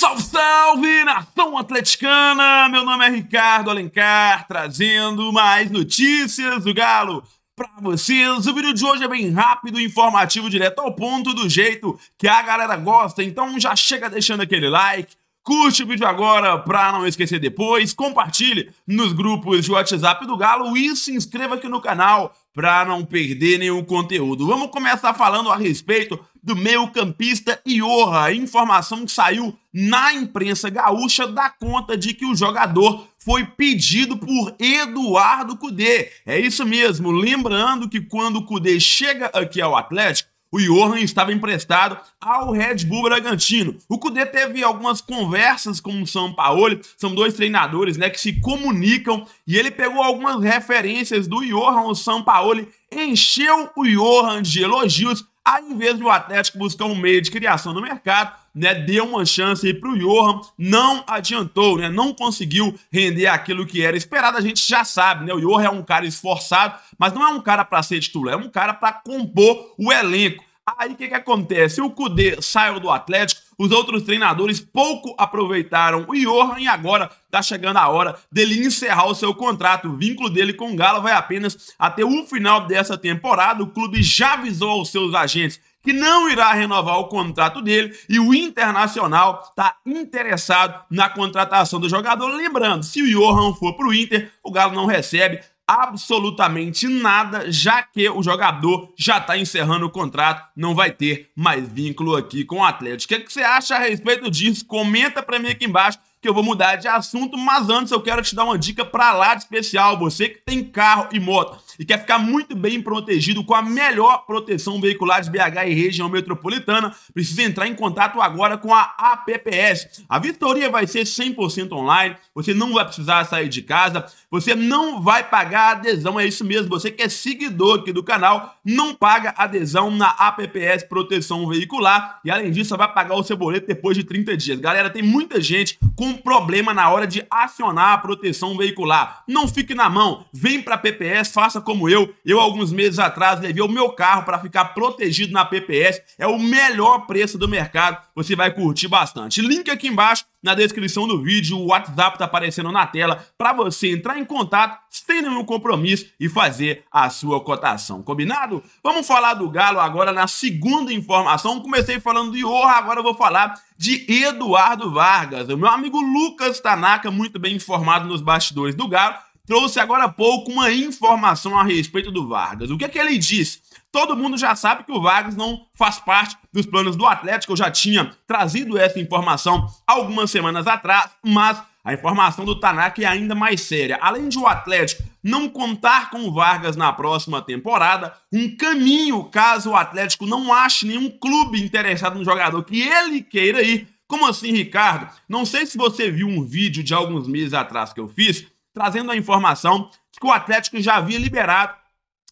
Salve, salve, nação atleticana! Meu nome é Ricardo Alencar, trazendo mais notícias do Galo para vocês. O vídeo de hoje é bem rápido, informativo, direto ao ponto, do jeito que a galera gosta. Então já chega deixando aquele like, Curte o vídeo agora para não esquecer depois, compartilhe nos grupos de WhatsApp do Galo e se inscreva aqui no canal para não perder nenhum conteúdo. Vamos começar falando a respeito do meio-campista Iorra. A informação que saiu na imprensa gaúcha dá conta de que o jogador foi pedido por Eduardo Cudê. É isso mesmo, lembrando que quando o Cudê chega aqui ao Atlético, o Johan estava emprestado ao Red Bull Bragantino. O Cudê teve algumas conversas com o São Paulo, são dois treinadores né, que se comunicam, e ele pegou algumas referências do Johan, o São Paulo, encheu o Johan de elogios ao invés do Atlético buscar um meio de criação no mercado, né, deu uma chance para o Johan, não adiantou, né, não conseguiu render aquilo que era esperado. A gente já sabe, né, o Johan é um cara esforçado, mas não é um cara para ser titular, é um cara para compor o elenco. Aí o que, que acontece? O Cudê saiu do Atlético, os outros treinadores pouco aproveitaram o Johan e agora tá chegando a hora dele encerrar o seu contrato. O vínculo dele com o Galo vai apenas até o final dessa temporada. O clube já avisou aos seus agentes que não irá renovar o contrato dele e o Internacional está interessado na contratação do jogador. Lembrando, se o Johan for para o Inter, o Galo não recebe, absolutamente nada, já que o jogador já está encerrando o contrato, não vai ter mais vínculo aqui com o Atlético. O que, você acha a respeito disso? Comenta para mim aqui embaixo que eu vou mudar de assunto, mas antes eu quero te dar uma dica para lá de especial. Você que tem carro e moto e quer ficar muito bem protegido com a melhor proteção veicular de BH e região metropolitana, precisa entrar em contato agora com a APPS. A vistoria vai ser 100% online, você não vai precisar sair de casa, você não vai pagar adesão, é isso mesmo. Você que é seguidor aqui do canal, não paga adesão na APPS Proteção Veicular e além disso, vai pagar o seu boleto depois de 30 dias. Galera, tem muita gente com um problema na hora de acionar a proteção veicular. Não fique na mão, vem para a PPS, faça como eu. Eu, alguns meses atrás, levei o meu carro para ficar protegido na PPS. É o melhor preço do mercado, você vai curtir bastante. Link aqui embaixo na descrição do vídeo, o WhatsApp está aparecendo na tela para você entrar em contato sem nenhum compromisso e fazer a sua cotação. Combinado? Vamos falar do Galo agora na segunda informação. Comecei falando de honra, agora vou falar de Eduardo Vargas. O meu amigo Lucas Tanaka, muito bem informado nos bastidores do Galo, trouxe agora há pouco uma informação a respeito do Vargas. O que é que ele diz? Todo mundo já sabe que o Vargas não faz parte dos planos do Atlético. Eu já tinha trazido essa informação algumas semanas atrás, mas a informação do Tanaka é ainda mais séria. Além de o Atlético não contar com o Vargas na próxima temporada, um caminho caso o Atlético não ache nenhum clube interessado no jogador que ele queira ir. Como assim, Ricardo? Não sei se você viu um vídeo de alguns meses atrás que eu fiz trazendo a informação de que o Atlético já havia liberado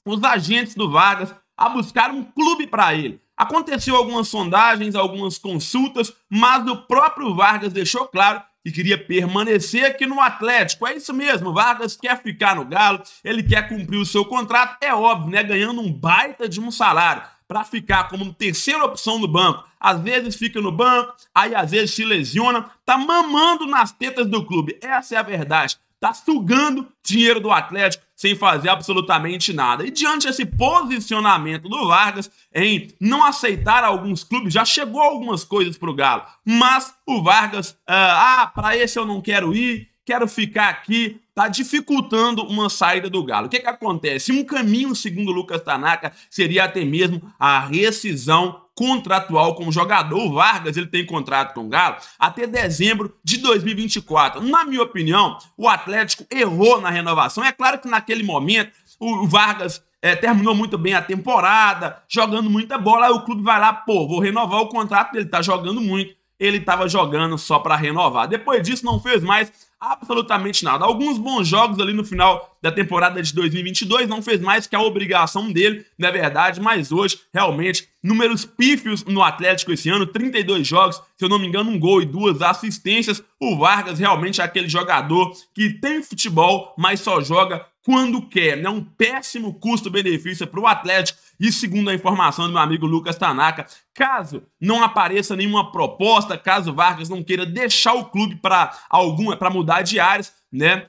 os agentes do Vargas a buscar um clube para ele. Aconteceu algumas sondagens, algumas consultas, mas o próprio Vargas deixou claro que queria permanecer aqui no Atlético. É isso mesmo, Vargas quer ficar no Galo, ele quer cumprir o seu contrato, é óbvio, né? Ganhando um baita de um salário para ficar como terceira opção no banco. Às vezes fica no banco, aí às vezes se lesiona, tá mamando nas tetas do clube. Essa é a verdade. Tá sugando dinheiro do Atlético sem fazer absolutamente nada. E diante desse posicionamento do Vargas em não aceitar alguns clubes, já chegou algumas coisas pro Galo, mas o Vargas, ah, ah para esse eu não quero ir, quero ficar aqui, tá dificultando uma saída do Galo. O que que acontece? Um caminho, segundo Lucas Tanaka, seria até mesmo a rescisão contratual com o jogador. O Vargas ele tem contrato com o Galo até dezembro de 2024. Na minha opinião, o Atlético errou na renovação. É claro que naquele momento o Vargas é, terminou muito bem a temporada, jogando muita bola. Aí o clube vai lá, pô, vou renovar o contrato, ele tá jogando muito. Ele estava jogando só para renovar. Depois disso, não fez mais absolutamente nada. Alguns bons jogos ali no final da temporada de 2022, não fez mais que a obrigação dele, na é verdade, mas hoje, realmente, números pífios no Atlético esse ano, 32 jogos, se eu não me engano, um gol e duas assistências. O Vargas realmente é aquele jogador que tem futebol, mas só joga quando quer, né? Um péssimo custo-benefício para o Atlético e segundo a informação do meu amigo Lucas Tanaka, caso não apareça nenhuma proposta, caso Vargas não queira deixar o clube para alguma para mudar de áreas, né?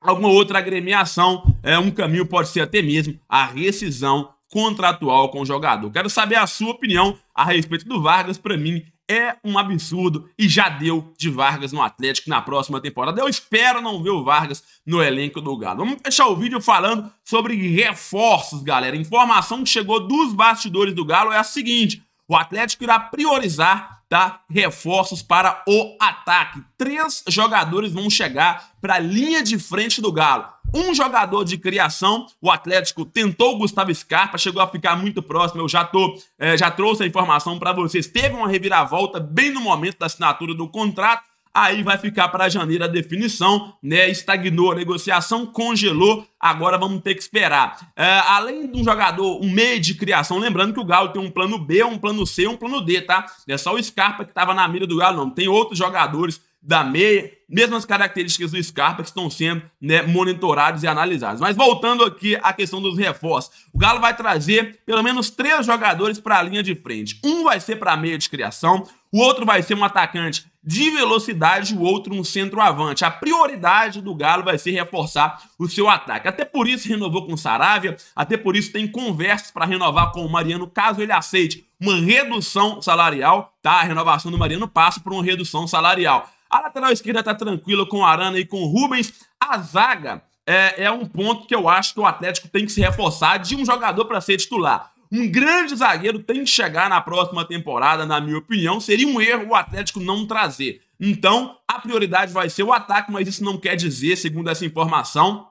Alguma outra agremiação, é, um caminho pode ser até mesmo a rescisão contratual com o jogador. Quero saber a sua opinião a respeito do Vargas. Para mim, é um absurdo e já deu de Vargas no Atlético na próxima temporada. Eu espero não ver o Vargas no elenco do Galo. Vamos fechar o vídeo falando sobre reforços, galera. Informação que chegou dos bastidores do Galo é a seguinte: o Atlético irá priorizar tá? Reforços para o ataque. Três jogadores vão chegar para a linha de frente do Galo. Um jogador de criação, o Atlético tentou o Gustavo Scarpa, chegou a ficar muito próximo. Eu já tô, é, já trouxe a informação para vocês. Teve uma reviravolta bem no momento da assinatura do contrato aí vai ficar para janeiro a definição, né? Estagnou a negociação, congelou, agora vamos ter que esperar. É, além de um jogador, um meio de criação, lembrando que o Galo tem um plano B, um plano C, um plano D, tá? Não é só o Scarpa que estava na mira do Galo, não. Tem outros jogadores da meia, mesmas características do Scarpa que estão sendo né, monitorados e analisados. Mas voltando aqui à questão dos reforços, o Galo vai trazer pelo menos três jogadores para a linha de frente. Um vai ser para meia de criação, o outro vai ser um atacante de velocidade, o outro um centroavante. A prioridade do Galo vai ser reforçar o seu ataque. Até por isso renovou com o Saravia, até por isso tem conversas para renovar com o Mariano, caso ele aceite uma redução salarial, tá? A renovação do Mariano passa por uma redução salarial. A lateral esquerda tá tranquila com o Arana e com o Rubens. A zaga é, é um ponto que eu acho que o Atlético tem que se reforçar de um jogador para ser titular. Um grande zagueiro tem que chegar na próxima temporada, na minha opinião. Seria um erro o Atlético não trazer. Então, a prioridade vai ser o ataque, mas isso não quer dizer, segundo essa informação,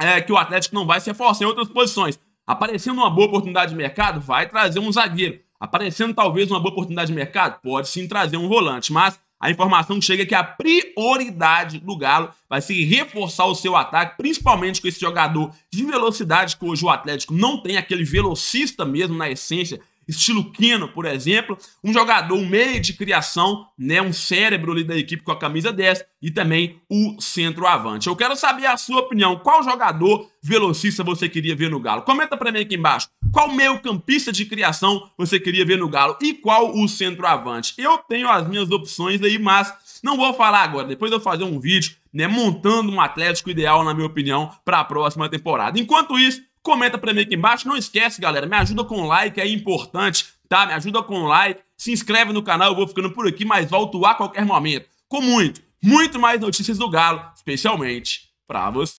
é, que o Atlético não vai se reforçar em outras posições. Aparecendo uma boa oportunidade de mercado, vai trazer um zagueiro. Aparecendo talvez uma boa oportunidade de mercado, pode sim trazer um volante. Mas a informação que chega é que a prioridade do Galo vai ser reforçar o seu ataque, principalmente com esse jogador de velocidade que hoje o Atlético não tem, aquele velocista mesmo na essência estilo Keno, por exemplo, um jogador, um meio de criação, né, um cérebro ali da equipe com a camisa 10 e também o centroavante. Eu quero saber a sua opinião, qual jogador velocista você queria ver no Galo? Comenta para mim aqui embaixo, qual meio-campista de criação você queria ver no Galo e qual o centroavante? Eu tenho as minhas opções aí, mas não vou falar agora, depois eu vou fazer um vídeo, né, montando um Atlético ideal, na minha opinião, para a próxima temporada. Enquanto isso, Comenta pra mim aqui embaixo. Não esquece, galera, me ajuda com o like, é importante, tá? Me ajuda com o like. Se inscreve no canal, eu vou ficando por aqui, mas volto a qualquer momento. Com muito, muito mais notícias do Galo, especialmente pra você.